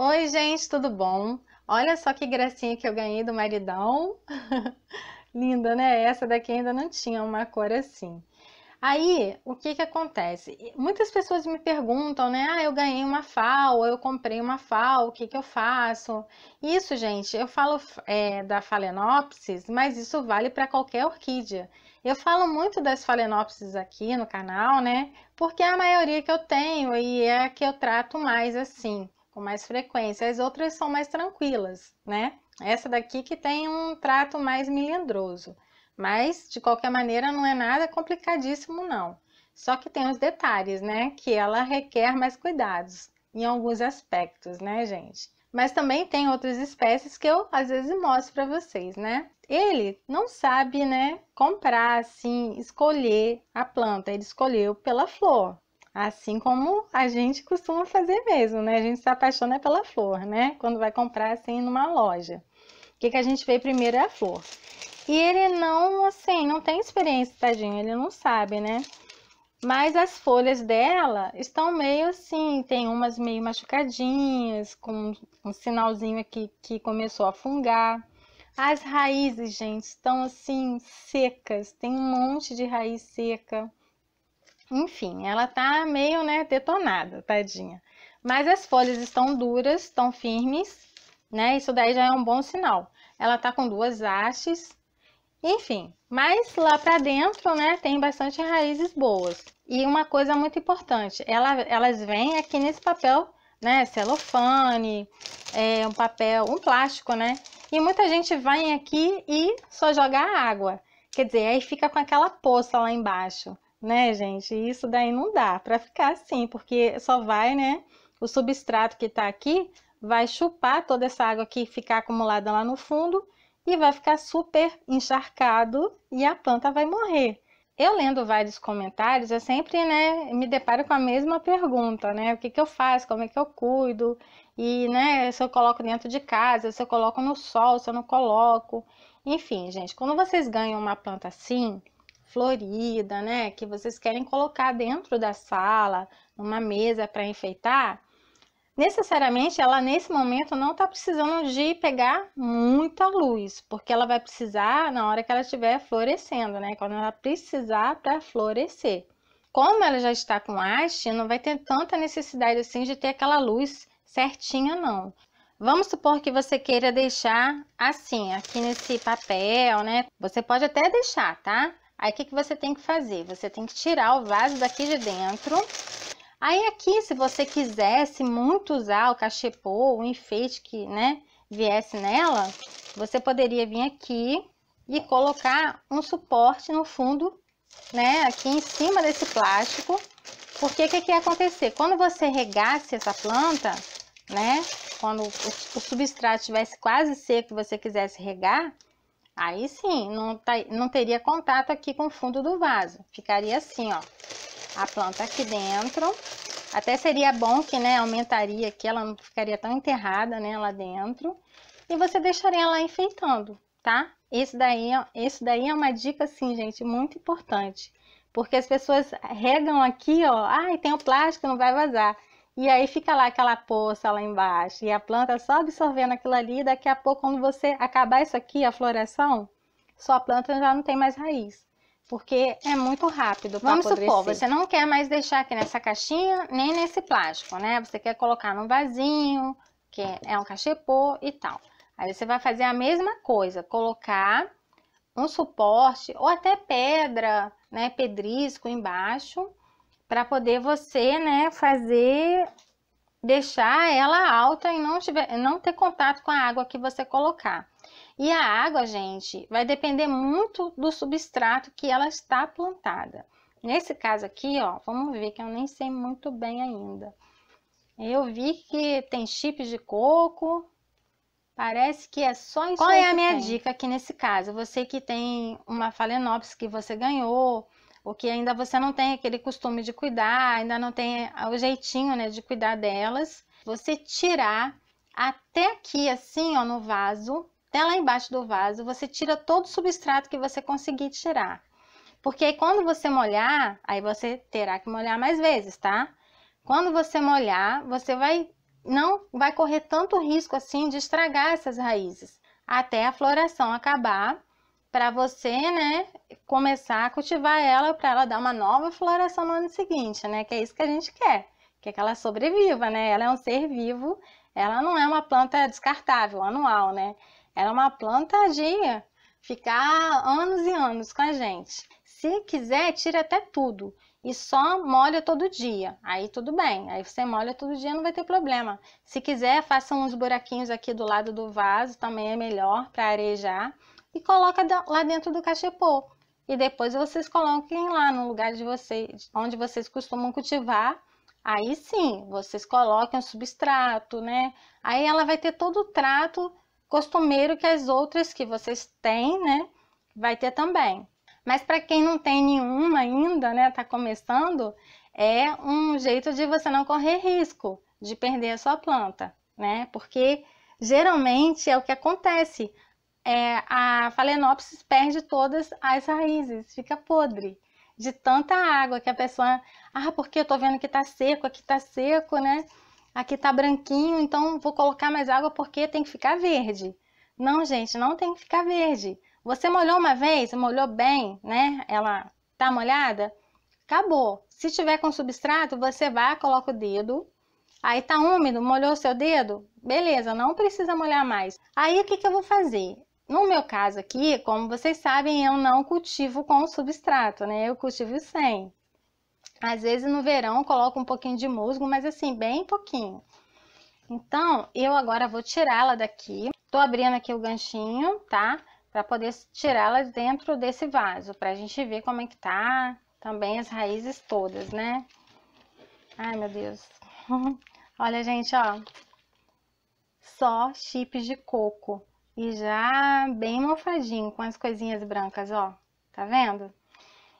Oi, gente, tudo bom? Olha só que gracinha que eu ganhei do maridão. Linda, né? Essa daqui ainda não tinha uma cor assim. Aí, o que que acontece? Muitas pessoas me perguntam, né? Ah, eu ganhei uma FAO, eu comprei uma FAO, o que que eu faço? Isso, gente, eu falo é, da Phalaenopsis, mas isso vale para qualquer orquídea. Eu falo muito das Phalaenopsis aqui no canal, né? Porque é a maioria que eu tenho e é a que eu trato mais assim com mais frequência. As outras são mais tranquilas, né? Essa daqui que tem um trato mais melindroso. Mas, de qualquer maneira, não é nada complicadíssimo, não. Só que tem os detalhes, né? Que ela requer mais cuidados em alguns aspectos, né, gente? Mas também tem outras espécies que eu às vezes mostro para vocês, né? Ele não sabe, né, comprar assim, escolher a planta, ele escolheu pela flor. Assim como a gente costuma fazer mesmo, né? A gente se apaixona pela flor, né? Quando vai comprar assim numa loja. O que, que a gente vê primeiro é a flor. E ele não, assim, não tem experiência, tadinho, ele não sabe, né? Mas as folhas dela estão meio assim, tem umas meio machucadinhas, com um sinalzinho aqui que começou a fungar. As raízes, gente, estão assim secas, tem um monte de raiz seca. Enfim, ela tá meio, né, detonada, tadinha. Mas as folhas estão duras, estão firmes, né? Isso daí já é um bom sinal. Ela tá com duas hastes, enfim. Mas lá para dentro, né, tem bastante raízes boas. E uma coisa muito importante, ela, elas vêm aqui nesse papel, né, celofane, é, um papel, um plástico, né? E muita gente vai aqui e só joga água. Quer dizer, aí fica com aquela poça lá embaixo né, gente? Isso daí não dá para ficar assim, porque só vai, né? O substrato que está aqui vai chupar toda essa água que ficar acumulada lá no fundo e vai ficar super encharcado e a planta vai morrer. Eu lendo vários comentários, eu sempre né, me deparo com a mesma pergunta, né? O que, que eu faço, como é que eu cuido, e né, se eu coloco dentro de casa, se eu coloco no sol, se eu não coloco. Enfim, gente, quando vocês ganham uma planta assim, florida, né, que vocês querem colocar dentro da sala, numa mesa para enfeitar, necessariamente ela nesse momento não está precisando de pegar muita luz, porque ela vai precisar na hora que ela estiver florescendo, né? Quando ela precisar para florescer. Como ela já está com haste, não vai ter tanta necessidade assim de ter aquela luz certinha, não. Vamos supor que você queira deixar assim, aqui nesse papel, né? Você pode até deixar, tá? Aí, o que, que você tem que fazer? Você tem que tirar o vaso daqui de dentro. Aí, aqui, se você quisesse muito usar o cachepô, o enfeite que, né, viesse nela, você poderia vir aqui e colocar um suporte no fundo, né, aqui em cima desse plástico, porque o que, que ia acontecer? Quando você regasse essa planta, né, quando o, o substrato estivesse quase seco e você quisesse regar, Aí sim, não, tá, não teria contato aqui com o fundo do vaso. Ficaria assim, ó. A planta aqui dentro. Até seria bom que, né, aumentaria aqui, ela não ficaria tão enterrada, né, lá dentro. E você deixaria ela enfeitando, tá? Esse daí, é, esse daí é uma dica, assim, gente, muito importante. Porque as pessoas regam aqui, ó, ai, tem o plástico, não vai vazar. E aí fica lá aquela poça lá embaixo e a planta só absorvendo aquilo ali. Daqui a pouco, quando você acabar isso aqui, a floração, sua planta já não tem mais raiz. Porque é muito rápido. Vamos apodrecer. supor, você não quer mais deixar aqui nessa caixinha nem nesse plástico, né? Você quer colocar num vasinho, que é um cachepô e tal. Aí você vai fazer a mesma coisa, colocar um suporte ou até pedra, né? Pedrisco embaixo para poder você, né, fazer deixar ela alta e não tiver não ter contato com a água que você colocar. E a água, gente, vai depender muito do substrato que ela está plantada. Nesse caso aqui, ó, vamos ver que eu nem sei muito bem ainda. Eu vi que tem chips de coco, Parece que é só isso. Qual é a minha tem? dica aqui nesse caso? Você que tem uma Phalaenopsis que você ganhou, porque ainda você não tem aquele costume de cuidar, ainda não tem ah, o jeitinho, né, de cuidar delas. Você tirar até aqui assim, ó, no vaso, até lá embaixo do vaso, você tira todo o substrato que você conseguir tirar. Porque aí quando você molhar, aí você terá que molhar mais vezes, tá? Quando você molhar, você vai não vai correr tanto risco assim de estragar essas raízes até a floração acabar para você, né, começar a cultivar ela para ela dar uma nova floração no ano seguinte, né? Que é isso que a gente quer, que é que ela sobreviva, né? Ela é um ser vivo, ela não é uma planta descartável, anual, né? Ela é uma planta de ficar anos e anos com a gente. Se quiser, tira até tudo e só molha todo dia. Aí tudo bem, aí você molha todo dia, não vai ter problema. Se quiser, faça uns buraquinhos aqui do lado do vaso, também é melhor para arejar e coloca lá dentro do cachepô. E depois vocês coloquem lá no lugar de vocês, onde vocês costumam cultivar. Aí sim, vocês coloquem o substrato, né? Aí ela vai ter todo o trato costumeiro que as outras que vocês têm, né? Vai ter também. Mas para quem não tem nenhuma ainda, né, tá começando, é um jeito de você não correr risco de perder a sua planta, né? Porque geralmente é o que acontece é, a Phalaenopsis perde todas as raízes, fica podre de tanta água que a pessoa, ah, porque eu tô vendo que tá seco, aqui tá seco, né? Aqui tá branquinho, então vou colocar mais água porque tem que ficar verde. Não, gente, não tem que ficar verde. Você molhou uma vez, molhou bem, né? Ela tá molhada? Acabou. Se tiver com substrato, você vai, coloca o dedo. Aí tá úmido, molhou o seu dedo? Beleza, não precisa molhar mais. Aí o que, que eu vou fazer? No meu caso aqui, como vocês sabem, eu não cultivo com substrato, né? Eu cultivo sem. Às vezes no verão coloco um pouquinho de musgo, mas assim, bem pouquinho. Então, eu agora vou tirá-la daqui. Tô abrindo aqui o ganchinho, tá? Pra poder tirá-la dentro desse vaso, pra gente ver como é que tá também as raízes todas, né? Ai, meu Deus. Olha, gente, ó. Só chips de coco. E já bem mofadinho, com as coisinhas brancas, ó. Tá vendo?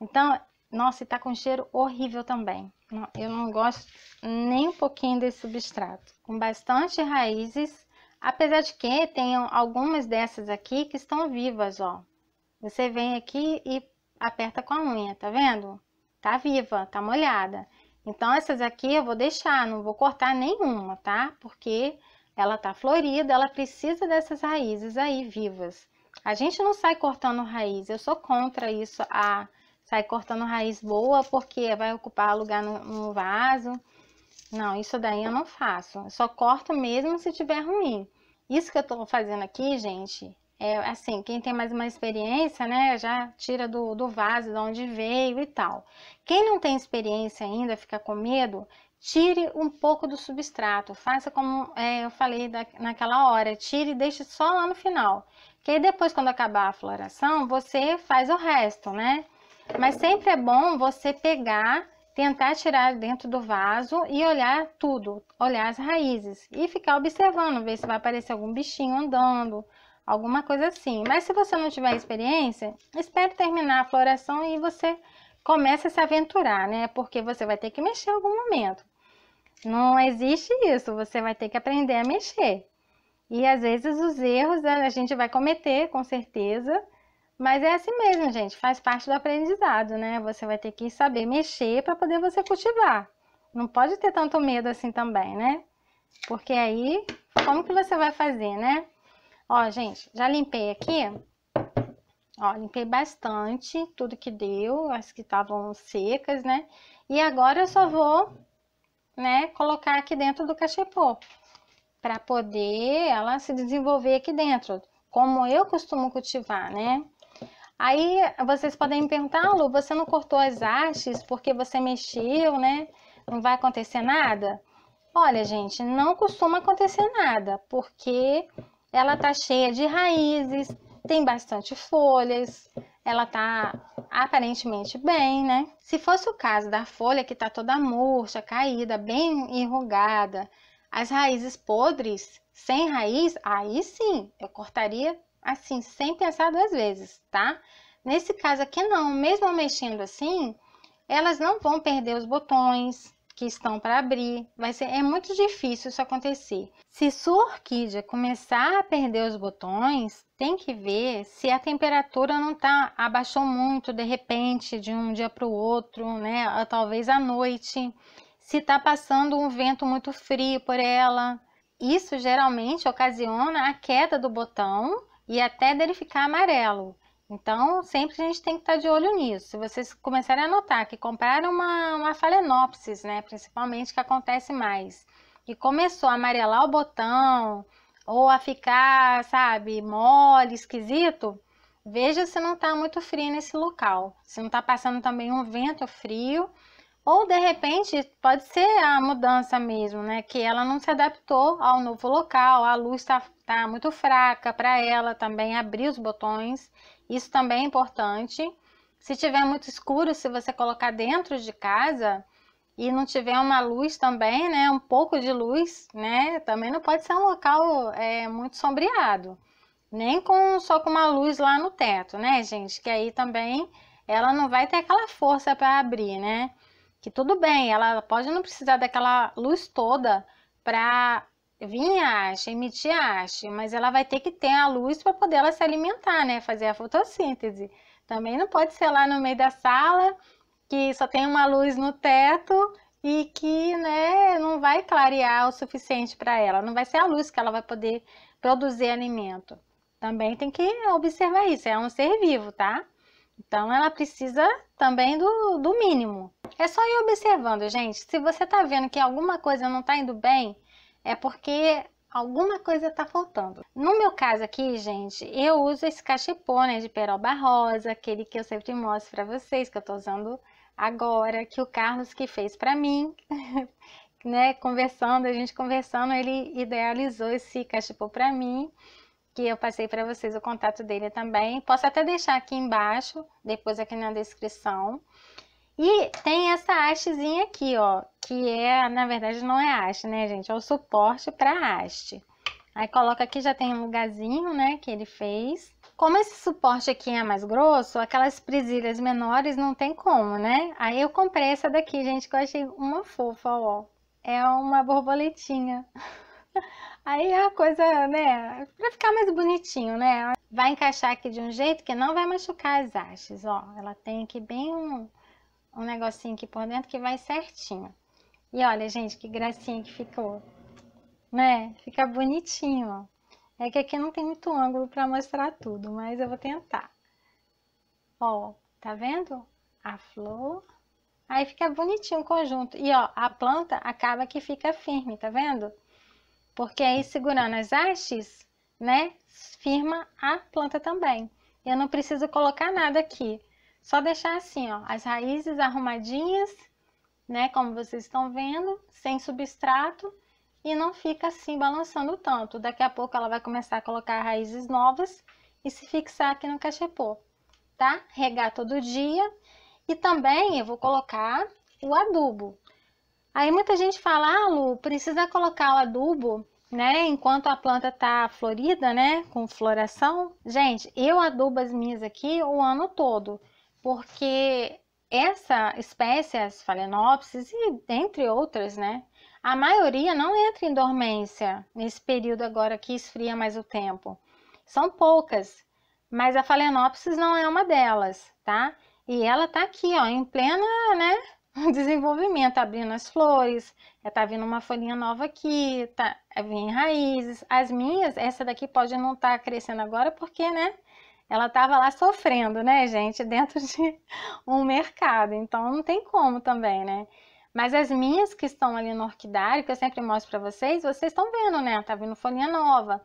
Então, nossa, e tá com cheiro horrível também. Eu não gosto nem um pouquinho desse substrato. Com bastante raízes, apesar de que tenham algumas dessas aqui que estão vivas, ó. Você vem aqui e aperta com a unha, tá vendo? Tá viva, tá molhada. Então, essas aqui eu vou deixar, não vou cortar nenhuma, tá? Porque ela está florida, ela precisa dessas raízes aí vivas. A gente não sai cortando raiz, eu sou contra isso, a sair cortando raiz boa porque vai ocupar lugar no, no vaso. Não, isso daí eu não faço, eu só corto mesmo se tiver ruim. Isso que eu estou fazendo aqui, gente, é assim, quem tem mais uma experiência, né, já tira do, do vaso de onde veio e tal. Quem não tem experiência ainda, fica com medo, tire um pouco do substrato, faça como é, eu falei da, naquela hora, tire e deixe só lá no final. Que aí depois, quando acabar a floração, você faz o resto, né? Mas sempre é bom você pegar, tentar tirar dentro do vaso e olhar tudo, olhar as raízes e ficar observando, ver se vai aparecer algum bichinho andando, alguma coisa assim. Mas se você não tiver experiência, espere terminar a floração e você começa a se aventurar, né? Porque você vai ter que mexer em algum momento. Não existe isso, você vai ter que aprender a mexer. E às vezes os erros né, a gente vai cometer, com certeza, mas é assim mesmo, gente, faz parte do aprendizado, né? Você vai ter que saber mexer para poder você cultivar. Não pode ter tanto medo assim também, né? Porque aí, como que você vai fazer, né? Ó, gente, já limpei aqui. Ó, limpei bastante, tudo que deu, as que estavam secas, né? E agora eu só vou né, colocar aqui dentro do cachepô, para poder ela se desenvolver aqui dentro, como eu costumo cultivar, né? Aí vocês podem me perguntar, ah, Lu, você não cortou as hastes porque você mexeu, né? Não vai acontecer nada? Olha, gente, não costuma acontecer nada, porque ela tá cheia de raízes, tem bastante folhas, ela tá aparentemente bem, né? Se fosse o caso da folha que tá toda murcha, caída, bem enrugada, as raízes podres, sem raiz, aí sim, eu cortaria assim, sem pensar duas vezes, tá? Nesse caso aqui não, mesmo mexendo assim, elas não vão perder os botões, que estão para abrir. Vai ser, é muito difícil isso acontecer. Se sua orquídea começar a perder os botões, tem que ver se a temperatura não tá abaixou muito de repente de um dia para o outro, né? Talvez à noite. Se está passando um vento muito frio por ela, isso geralmente ocasiona a queda do botão e até dele ficar amarelo. Então, sempre a gente tem que estar tá de olho nisso. Se vocês começarem a notar que compraram uma, uma né, principalmente, que acontece mais, e começou a amarelar o botão, ou a ficar, sabe, mole, esquisito, veja se não está muito frio nesse local. Se não está passando também um vento frio, ou de repente pode ser a mudança mesmo, né? Que ela não se adaptou ao novo local, a luz está tá muito fraca para ela, também abrir os botões isso também é importante. Se tiver muito escuro, se você colocar dentro de casa e não tiver uma luz também, né, um pouco de luz, né, também não pode ser um local é, muito sombreado, nem com só com uma luz lá no teto, né, gente, que aí também ela não vai ter aquela força para abrir, né? Que tudo bem, ela pode não precisar daquela luz toda para vinhache, emitir haste, mas ela vai ter que ter a luz para poder ela se alimentar, né? Fazer a fotossíntese. Também não pode ser lá no meio da sala que só tem uma luz no teto e que, né, não vai clarear o suficiente para ela. Não vai ser a luz que ela vai poder produzir alimento. Também tem que observar isso. É um ser vivo, tá? Então ela precisa também do, do mínimo. É só ir observando, gente. Se você tá vendo que alguma coisa não tá indo bem, é porque alguma coisa está faltando. No meu caso aqui, gente, eu uso esse cachepô né, de peroba rosa, aquele que eu sempre mostro para vocês, que eu estou usando agora, que o Carlos que fez para mim, né, conversando, a gente conversando, ele idealizou esse cachepô para mim, que eu passei para vocês o contato dele também. Posso até deixar aqui embaixo, depois aqui na descrição, e tem essa hastezinha aqui, ó, que é, na verdade não é haste, né, gente? É o suporte para haste. Aí coloca aqui, já tem um lugarzinho, né, que ele fez. Como esse suporte aqui é mais grosso, aquelas presilhas menores não tem como, né? Aí eu comprei essa daqui, gente, que eu achei uma fofa, ó. É uma borboletinha. Aí é a coisa, né, pra ficar mais bonitinho, né? Vai encaixar aqui de um jeito que não vai machucar as hastes, ó. Ela tem aqui bem um um negocinho aqui por dentro que vai certinho. E olha, gente, que gracinha que ficou, né? Fica bonitinho, ó. É que aqui não tem muito ângulo para mostrar tudo, mas eu vou tentar. Ó, tá vendo? A flor. Aí fica bonitinho o conjunto. E ó, a planta acaba que fica firme, tá vendo? Porque aí segurando as hastes, né, firma a planta também. Eu não preciso colocar nada aqui. Só deixar assim, ó, as raízes arrumadinhas, né, como vocês estão vendo, sem substrato e não fica assim balançando tanto. Daqui a pouco ela vai começar a colocar raízes novas e se fixar aqui no cachepô, tá? Regar todo dia e também eu vou colocar o adubo. Aí muita gente fala, ah, Lu, precisa colocar o adubo, né, enquanto a planta tá florida, né, com floração. Gente, eu adubo as minhas aqui o ano todo porque essa espécie, as phalaenopsis e entre outras, né? A maioria não entra em dormência nesse período agora que esfria mais o tempo. São poucas, mas a phalaenopsis não é uma delas, tá? E ela tá aqui, ó, em plena, né, desenvolvimento, abrindo as flores, é, tá vindo uma folhinha nova aqui, tá vindo raízes. As minhas, essa daqui pode não estar tá crescendo agora porque, né, ela estava lá sofrendo, né, gente, dentro de um mercado. Então não tem como também, né? Mas as minhas que estão ali no orquidário, que eu sempre mostro para vocês, vocês estão vendo, né? Tá vindo folhinha nova,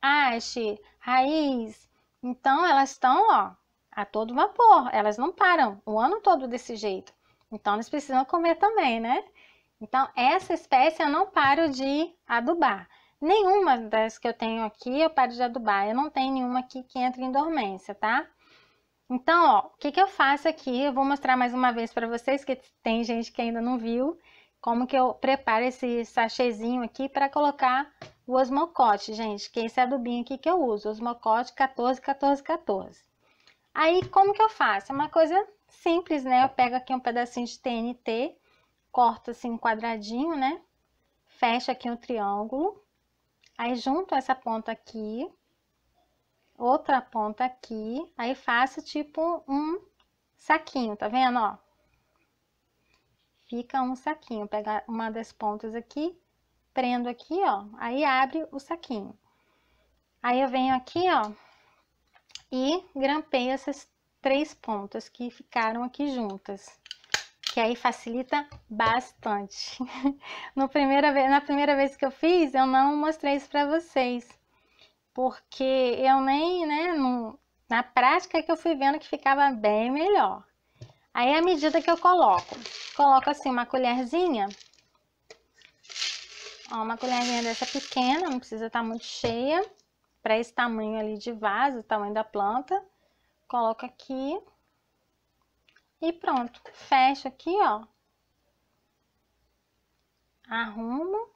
haste, raiz. Então elas estão, ó, a todo vapor. Elas não param o ano todo desse jeito. Então eles precisam comer também, né? Então essa espécie eu não paro de adubar. Nenhuma das que eu tenho aqui eu paro de adubar, eu não tenho nenhuma aqui que entre em dormência, tá? Então, ó, o que, que eu faço aqui? Eu vou mostrar mais uma vez para vocês, que tem gente que ainda não viu, como que eu preparo esse sachêzinho aqui para colocar o osmocote, gente, que é esse adubinho aqui que eu uso, osmocote 14, 14, 14. Aí, como que eu faço? É uma coisa simples, né? Eu pego aqui um pedacinho de TNT, corto assim um quadradinho, né? Fecho aqui um triângulo, Aí junto essa ponta aqui, outra ponta aqui, aí faço tipo um saquinho, tá vendo, ó? Fica um saquinho, pega uma das pontas aqui, prendo aqui, ó, aí abre o saquinho. Aí eu venho aqui, ó, e grampeio essas três pontas que ficaram aqui juntas que aí facilita bastante. No primeira, na primeira vez que eu fiz, eu não mostrei isso para vocês, porque eu nem, né, na prática que eu fui vendo que ficava bem melhor. Aí, à medida que eu coloco, coloco assim uma colherzinha, ó, uma colherzinha dessa pequena, não precisa estar tá muito cheia, para esse tamanho ali de vaso, o tamanho da planta. Coloco aqui. E pronto, fecho aqui, ó. Arrumo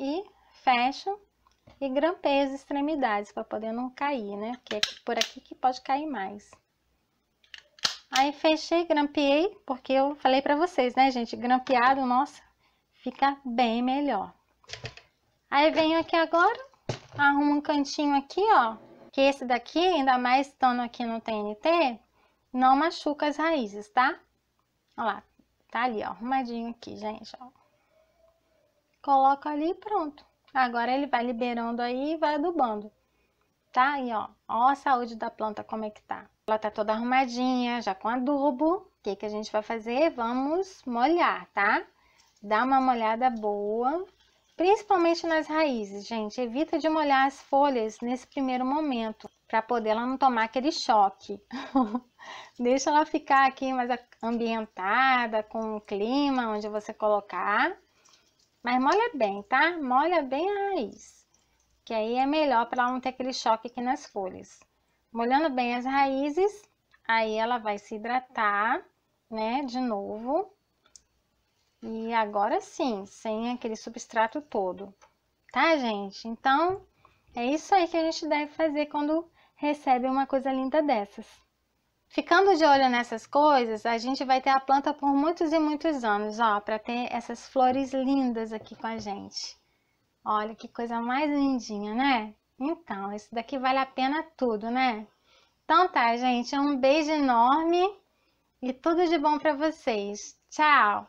e fecho e grampei as extremidades para poder não cair, né? Porque é por aqui que pode cair mais. Aí fechei, grampeei, porque eu falei para vocês, né, gente? Grampeado, nossa, fica bem melhor. Aí venho aqui agora, arrumo um cantinho aqui, ó. Que esse daqui, ainda mais estando aqui no TNT, não machuca as raízes, tá? Olha lá, tá ali, ó, arrumadinho aqui, gente, ó. Coloca ali e pronto. Agora ele vai liberando aí e vai adubando. Tá aí, ó. Ó a saúde da planta como é que tá. Ela tá toda arrumadinha, já com adubo. O que que a gente vai fazer? Vamos molhar, tá? Dá uma molhada boa, principalmente nas raízes, gente. Evita de molhar as folhas nesse primeiro momento para poder ela não tomar aquele choque. Deixa ela ficar aqui mais ambientada, com o clima onde você colocar. Mas molha bem, tá? Molha bem a raiz, que aí é melhor para ela não ter aquele choque aqui nas folhas. Molhando bem as raízes, aí ela vai se hidratar, né, de novo. E agora sim, sem aquele substrato todo, tá, gente? Então, é isso aí que a gente deve fazer quando recebem uma coisa linda dessas. Ficando de olho nessas coisas, a gente vai ter a planta por muitos e muitos anos, ó, para ter essas flores lindas aqui com a gente. Olha que coisa mais lindinha, né? Então, isso daqui vale a pena tudo, né? Então tá, gente, um beijo enorme e tudo de bom para vocês. Tchau!